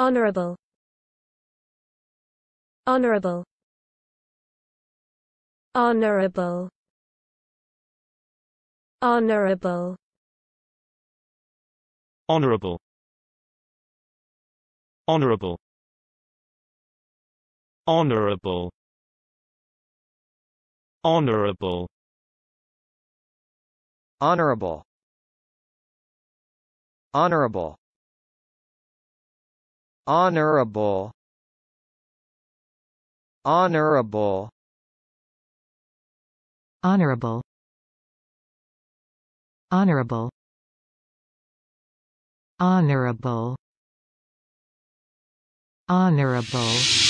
Honorable Honorable Honorable Honorable Honorable Honorable Honorable Honorable Honorable Honorable Honorable Honorable Honorable Honorable Honorable Honorable